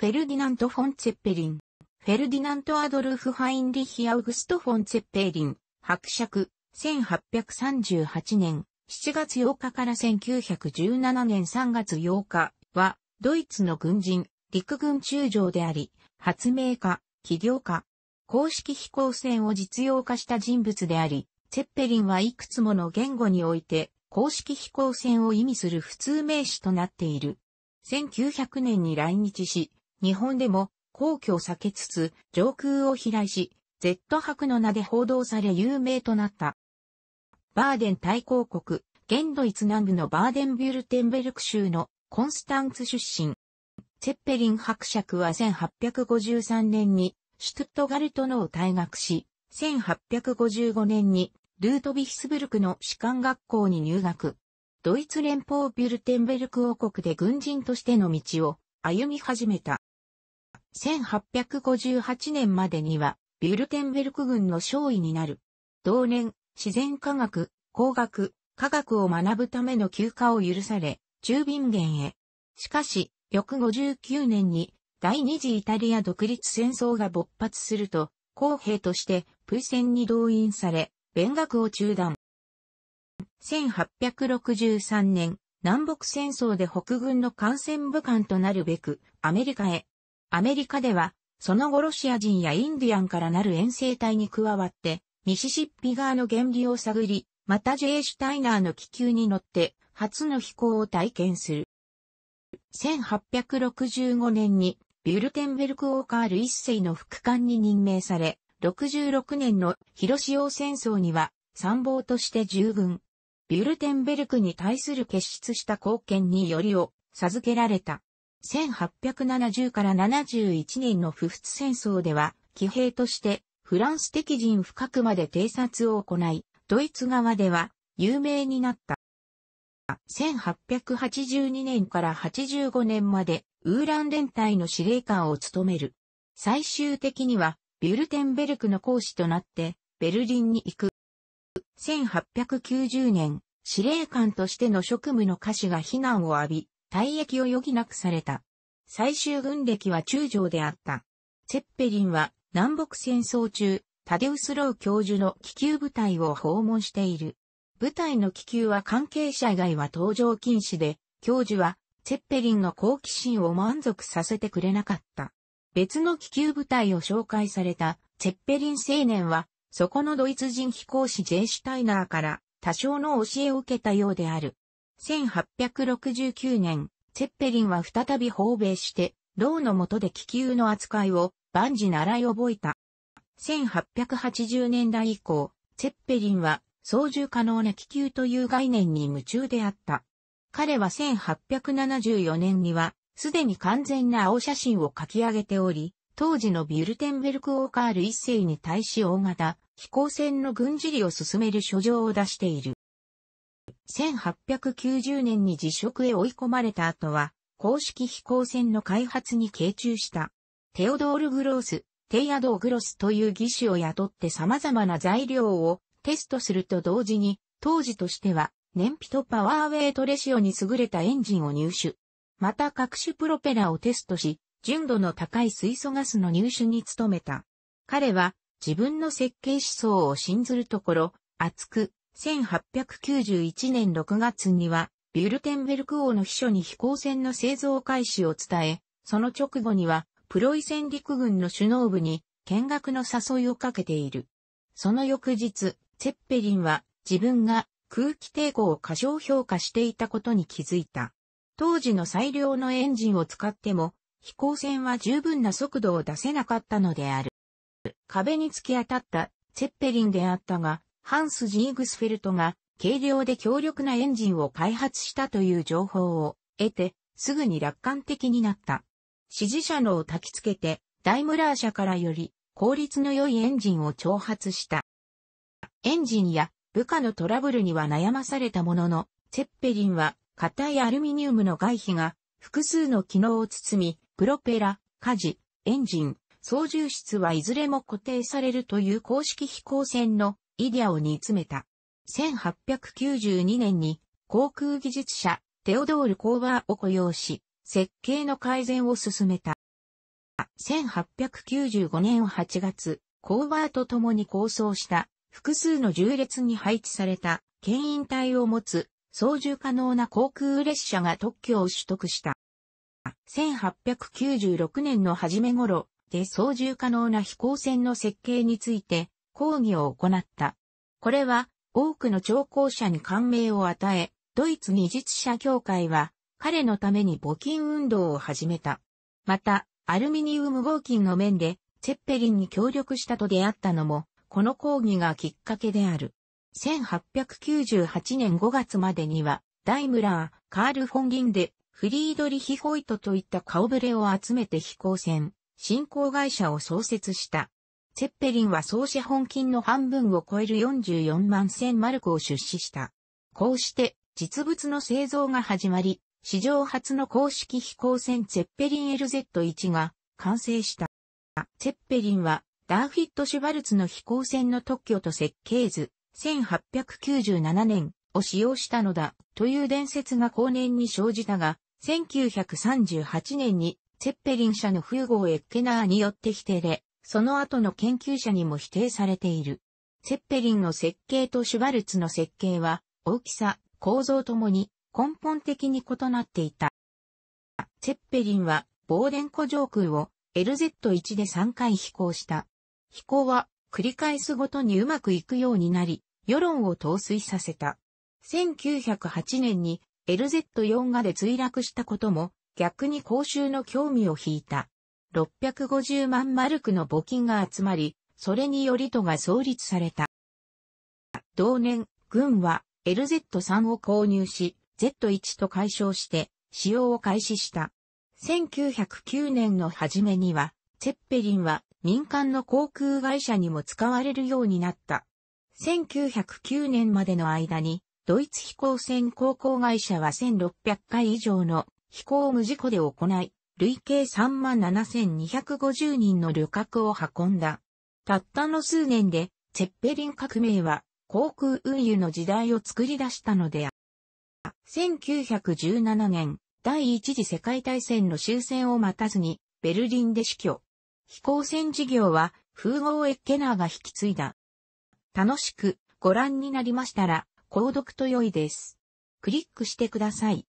フェルディナント・フォン・ツェッペリン。フェルディナント・アドルフ・ハインリヒ・アウグスト・フォン・ツェッペリン。伯爵、1838年7月8日から1917年3月8日は、ドイツの軍人、陸軍中将であり、発明家、起業家、公式飛行船を実用化した人物であり、ツェッペリンはいくつもの言語において、公式飛行船を意味する普通名詞となっている。1900年に来日し、日本でも皇居を避けつつ上空を飛来し、Z 博の名で報道され有名となった。バーデン大公国、現ドイツ南部のバーデンビュルテンベルク州のコンスタンツ出身。セェッペリン伯爵は1853年にシュトゥットガルトのを退学し、1855年にルートビヒスブルクの士官学校に入学。ドイツ連邦ビュルテンベルク王国で軍人としての道を歩み始めた。1858年までには、ビュルテンベルク軍の少尉になる。同年、自然科学、工学、科学を学ぶための休暇を許され、中便元へ。しかし、翌59年に、第二次イタリア独立戦争が勃発すると、公兵としてプイセンに動員され、勉学を中断。1863年、南北戦争で北軍の艦船武官となるべく、アメリカへアメリカでは、その後ロシア人やインディアンからなる遠征隊に加わって、ミシシッピ側の原理を探り、また J. シュタイナーの気球に乗って、初の飛行を体験する。1865年に、ビュルテンベルク・オーカール一世の副官に任命され、66年の広潮戦争には参謀として従軍。ビュルテンベルクに対する結出した貢献によりを授けられた。1870から71年の不仏戦争では、騎兵としてフランス敵人深くまで偵察を行い、ドイツ側では有名になった。1882年から85年までウーラン連隊の司令官を務める。最終的にはビュルテンベルクの講師となってベルリンに行く。1890年、司令官としての職務の歌手が非難を浴び、退役を余儀なくされた。最終軍歴は中将であった。ツェッペリンは南北戦争中、タデウス・ロー教授の気球部隊を訪問している。部隊の気球は関係者以外は登場禁止で、教授はツェッペリンの好奇心を満足させてくれなかった。別の気球部隊を紹介されたツェッペリン青年は、そこのドイツ人飛行士ジェイシュタイナーから多少の教えを受けたようである。1869年、ツェッペリンは再び訪米して、ロの下で気球の扱いを万事習い覚えた。1880年代以降、ツェッペリンは操縦可能な気球という概念に夢中であった。彼は1874年には、すでに完全な青写真を書き上げており、当時のビュルテンベルク・オーカール一世に対し大型、飛行船の軍事利を進める書状を出している。1890年に辞職へ追い込まれた後は、公式飛行船の開発に傾注した。テオドール・グロース、テイアドー・グロスという技師を雇って様々な材料をテストすると同時に、当時としては燃費とパワーウェイトレシオに優れたエンジンを入手。また各種プロペラをテストし、純度の高い水素ガスの入手に努めた。彼は自分の設計思想を信ずるところ、厚く、1891年6月には、ビュルテンベルク王の秘書に飛行船の製造開始を伝え、その直後には、プロイセン陸軍の首脳部に見学の誘いをかけている。その翌日、ェッペリンは自分が空気抵抗を過小評価していたことに気づいた。当時の最良のエンジンを使っても、飛行船は十分な速度を出せなかったのである。壁に突き当たったツェッペリンであったが、ハンス・ジーグスフェルトが軽量で強力なエンジンを開発したという情報を得て、すぐに楽観的になった。支持者のを焚きつけて、ダイムラー社からより効率の良いエンジンを挑発した。エンジンや部下のトラブルには悩まされたものの、ツェッペリンは硬いアルミニウムの外皮が複数の機能を包み、プロペラ、事、エンジン、操縦室はいずれも固定されるという公式飛行船のイディアを煮詰めた。1892年に航空技術者テオドール・コーバーを雇用し、設計の改善を進めた。1895年8月、コーバーと共に構想した複数の重列に配置された牽引体を持つ操縦可能な航空列車が特許を取得した。1896年の初め頃で操縦可能な飛行船の設計について抗議を行った。これは多くの聴講者に感銘を与え、ドイツ技術者協会は彼のために募金運動を始めた。また、アルミニウム合金の面で、ツェッペリンに協力したと出会ったのも、この講義がきっかけである。1898年5月までには、ダイムラー、カール・フォン・ギンデ、フリードリヒ・ホイトといった顔ぶれを集めて飛行船、進行会社を創設した。ツェッペリンは総資本金の半分を超える44万千マルクを出資した。こうして、実物の製造が始まり、史上初の公式飛行船ツェッペリン LZ1 が完成した。ツェッペリンは、ダーフィット・シュバルツの飛行船の特許と設計図、1897年を使用したのだ、という伝説が後年に生じたが、1938年に、ツェッペリン社の風ーエッケナーによって否定で、その後の研究者にも否定されている。セッペリンの設計とシュバルツの設計は、大きさ、構造ともに根本的に異なっていた。セッペリンは、ボーデン湖上空を LZ1 で3回飛行した。飛行は、繰り返すごとにうまくいくようになり、世論を陶酔させた。1908年に LZ4 がで墜落したことも、逆に公衆の興味を引いた。650万マルクの募金が集まり、それにより都が創立された。同年、軍は LZ3 を購入し、Z1 と解消して使用を開始した。1909年の初めには、チェッペリンは民間の航空会社にも使われるようになった。1909年までの間に、ドイツ飛行船航行会社は1600回以上の飛行無事故で行い、累計37,250人の旅客を運んだ。たったの数年で、ツェッペリン革命は航空運輸の時代を作り出したのである。1917年、第一次世界大戦の終戦を待たずに、ベルリンで死去。飛行船事業は、風合エッケナーが引き継いだ。楽しくご覧になりましたら、購読と良いです。クリックしてください。